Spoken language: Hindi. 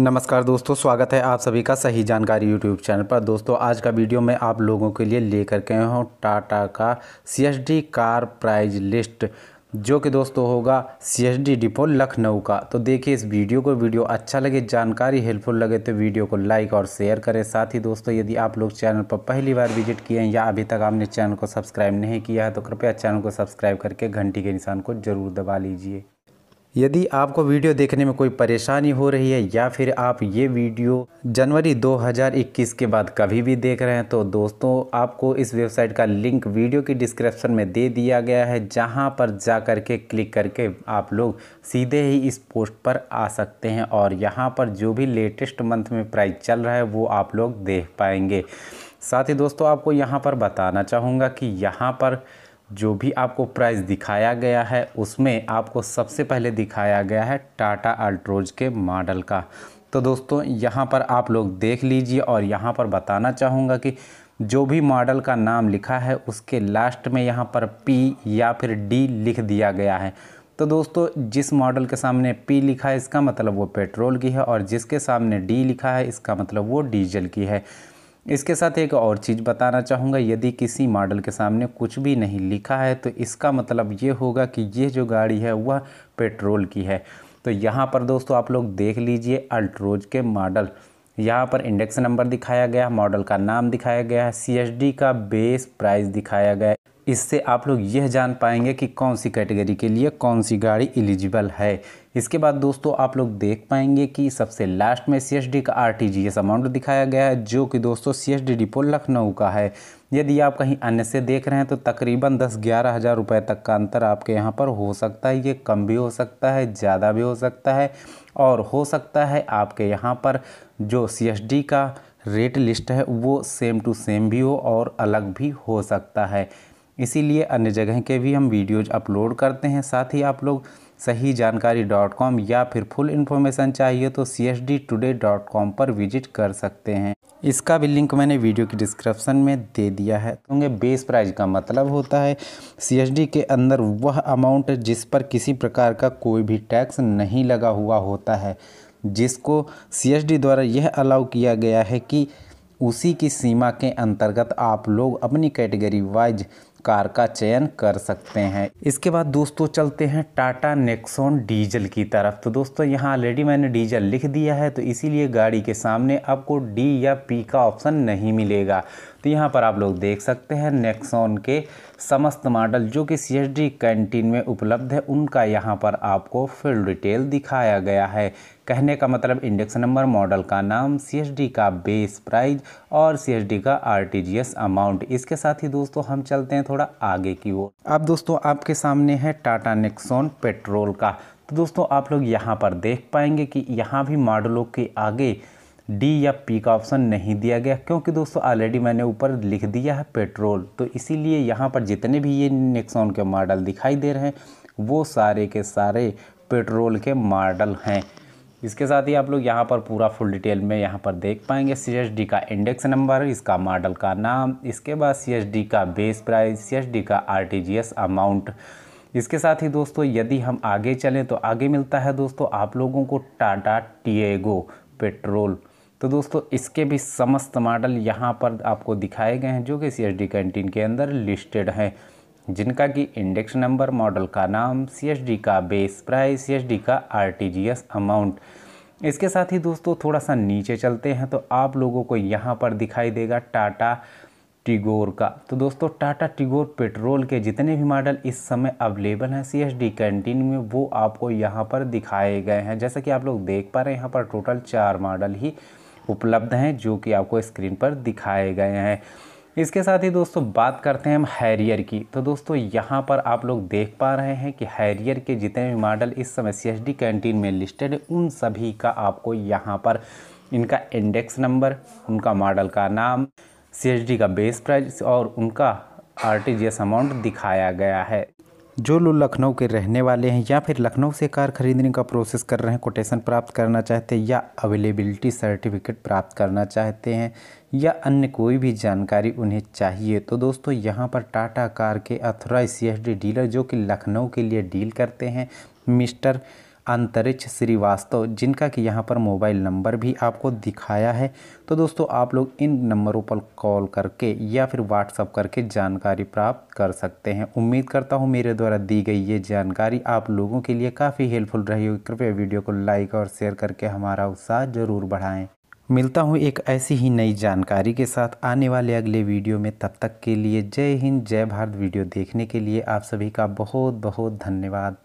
नमस्कार दोस्तों स्वागत है आप सभी का सही जानकारी यूट्यूब चैनल पर दोस्तों आज का वीडियो मैं आप लोगों के लिए लेकर के हूँ टाटा का सी कार प्राइज लिस्ट जो कि दोस्तों होगा C S D depot Lucknow का तो देखिए इस वीडियो को वीडियो अच्छा लगे जानकारी हेल्पफुल लगे तो वीडियो को लाइक और शेयर करें साथ ही दोस्तों यदि आप लोग चैनल पर पहली बार विजिट किए हैं या अभी तक आपने चैनल को सब्सक्राइब नहीं किया है तो कृपया चैनल को सब्सक्राइब करके घंटी के निशान को जरूर दबा लीजिए यदि आपको वीडियो देखने में कोई परेशानी हो रही है या फिर आप ये वीडियो जनवरी 2021 के बाद कभी भी देख रहे हैं तो दोस्तों आपको इस वेबसाइट का लिंक वीडियो की डिस्क्रिप्शन में दे दिया गया है जहां पर जा कर के क्लिक करके आप लोग सीधे ही इस पोस्ट पर आ सकते हैं और यहां पर जो भी लेटेस्ट मंथ में प्राइस चल रहा है वो आप लोग देख पाएंगे साथ ही दोस्तों आपको यहाँ पर बताना चाहूँगा कि यहाँ पर जो भी आपको प्राइस दिखाया गया है उसमें आपको सबसे पहले दिखाया गया है टाटा अल्ट्रोज के मॉडल का तो दोस्तों यहाँ पर आप लोग देख लीजिए और यहाँ पर बताना चाहूँगा कि जो भी मॉडल का नाम लिखा है उसके लास्ट में यहाँ पर पी या फिर डी लिख दिया गया है तो दोस्तों जिस मॉडल के सामने पी लिखा है इसका मतलब वो पेट्रोल की है और जिसके सामने डी लिखा है इसका मतलब वो डीजल की है इसके साथ एक और चीज़ बताना चाहूँगा यदि किसी मॉडल के सामने कुछ भी नहीं लिखा है तो इसका मतलब ये होगा कि ये जो गाड़ी है वह पेट्रोल की है तो यहाँ पर दोस्तों आप लोग देख लीजिए अल्ट्रोज के मॉडल यहाँ पर इंडेक्स नंबर दिखाया गया मॉडल का नाम दिखाया गया है सी का बेस प्राइस दिखाया गया इससे आप लोग यह जान पाएंगे कि कौन सी कैटेगरी के लिए कौन सी गाड़ी एलिजिबल है इसके बाद दोस्तों आप लोग देख पाएंगे कि सबसे लास्ट में सी का आर अमाउंट दिखाया गया है जो कि दोस्तों सी डिपो लखनऊ का है यदि आप कहीं अन्य से देख रहे हैं तो तकरीबन दस ग्यारह हज़ार रुपये तक का अंतर आपके यहाँ पर हो सकता है ये कम भी हो सकता है ज़्यादा भी हो सकता है और हो सकता है आपके यहाँ पर जो सी का रेट लिस्ट है वो सेम टू सेम भी हो और अलग भी हो सकता है इसीलिए अन्य जगह के भी हम वीडियोज अपलोड करते हैं साथ ही आप लोग सही जानकारी डॉट कॉम या फिर फुल इन्फॉर्मेशन चाहिए तो C S D today dot com पर विजिट कर सकते हैं इसका भी लिंक मैंने वीडियो की डिस्क्रिप्शन में दे दिया है होंगे तो बेस प्राइस का मतलब होता है सीएसडी के अंदर वह अमाउंट जिस पर किसी प्रकार का कोई भी टैक्स नहीं लगा हुआ होता है जिसको सीएसडी द्वारा यह अलाउ किया गया है कि उसी की सीमा के अंतर्गत आप लोग अपनी कैटेगरी वाइज कार का चयन कर सकते हैं इसके बाद दोस्तों चलते हैं टाटा नेक्सॉन डीजल की तरफ तो दोस्तों यहाँ ऑलरेडी मैंने डीजल लिख दिया है तो इसीलिए गाड़ी के सामने आपको डी या पी का ऑप्शन नहीं मिलेगा तो यहाँ पर आप लोग देख सकते हैं नेक्सॉन के समस्त मॉडल जो कि सी एच डी कैंटीन में उपलब्ध है उनका यहाँ पर आपको फुल डिटेल दिखाया गया है कहने का मतलब इंडेक्स नंबर मॉडल का नाम सी का बेस प्राइस और सी का आर अमाउंट इसके साथ ही दोस्तों हम चलते हैं थोड़ा आगे की ओर अब दोस्तों आपके सामने है टाटा नेक्सॉन पेट्रोल का तो दोस्तों आप लोग यहाँ पर देख पाएंगे कि यहाँ भी मॉडलों के आगे डी या पी का ऑप्शन नहीं दिया गया क्योंकि दोस्तों ऑलरेडी मैंने ऊपर लिख दिया है पेट्रोल तो इसीलिए यहाँ पर जितने भी ये नेक्सॉन के मॉडल दिखाई दे रहे हैं वो सारे के सारे पेट्रोल के मॉडल हैं इसके साथ ही आप लोग यहाँ पर पूरा फुल डिटेल में यहाँ पर देख पाएंगे सी का इंडेक्स नंबर इसका मॉडल का नाम इसके बाद सी का बेस प्राइस सी का आर अमाउंट इसके साथ ही दोस्तों यदि हम आगे चलें तो आगे मिलता है दोस्तों आप लोगों को टाटा टीएगो पेट्रोल तो दोस्तों इसके भी समस्त मॉडल यहाँ पर आपको दिखाए गए हैं जो कि सी डी कैंटीन के अंदर लिस्टेड हैं जिनका कि इंडेक्स नंबर मॉडल का नाम सी का बेस प्राइस सी का आर अमाउंट इसके साथ ही दोस्तों थोड़ा सा नीचे चलते हैं तो आप लोगों को यहाँ पर दिखाई देगा टाटा टिगोर का तो दोस्तों टाटा टिगोर पेट्रोल के जितने भी मॉडल इस समय अवेलेबल हैं सी कैंटीन में वो आपको यहाँ पर दिखाए गए हैं जैसा कि आप लोग देख पा रहे हैं यहाँ पर टोटल चार मॉडल ही उपलब्ध हैं जो कि आपको स्क्रीन पर दिखाए गए हैं इसके साथ ही दोस्तों बात करते हैं हम हैरियर की तो दोस्तों यहाँ पर आप लोग देख पा रहे हैं कि हैरियर के जितने भी मॉडल इस समय सी एच डी कैंटीन में लिस्टेड है उन सभी का आपको यहाँ पर इनका इंडेक्स नंबर उनका मॉडल का नाम सी एच डी का बेस प्राइस और उनका R T G S amount दिखाया गया है जो लोग लखनऊ के रहने वाले हैं या फिर लखनऊ से कार खरीदने का प्रोसेस कर रहे हैं कोटेशन प्राप्त करना चाहते हैं या अवेलेबिलिटी सर्टिफिकेट प्राप्त करना चाहते हैं या अन्य कोई भी जानकारी उन्हें चाहिए तो दोस्तों यहाँ पर टाटा कार के अथोराइज सी डीलर जो कि लखनऊ के लिए डील करते हैं मिस्टर अंतरिक्ष श्रीवास्तव जिनका कि यहाँ पर मोबाइल नंबर भी आपको दिखाया है तो दोस्तों आप लोग इन नंबरों पर कॉल करके या फिर व्हाट्सअप करके जानकारी प्राप्त कर सकते हैं उम्मीद करता हूँ मेरे द्वारा दी गई ये जानकारी आप लोगों के लिए काफ़ी हेल्पफुल रही होगी कृपया वीडियो को लाइक और शेयर करके हमारा उत्साह ज़रूर बढ़ाएँ मिलता हूँ एक ऐसी ही नई जानकारी के साथ आने वाले अगले वीडियो में तब तक के लिए जय हिंद जय भारत वीडियो देखने के लिए आप सभी का बहुत बहुत धन्यवाद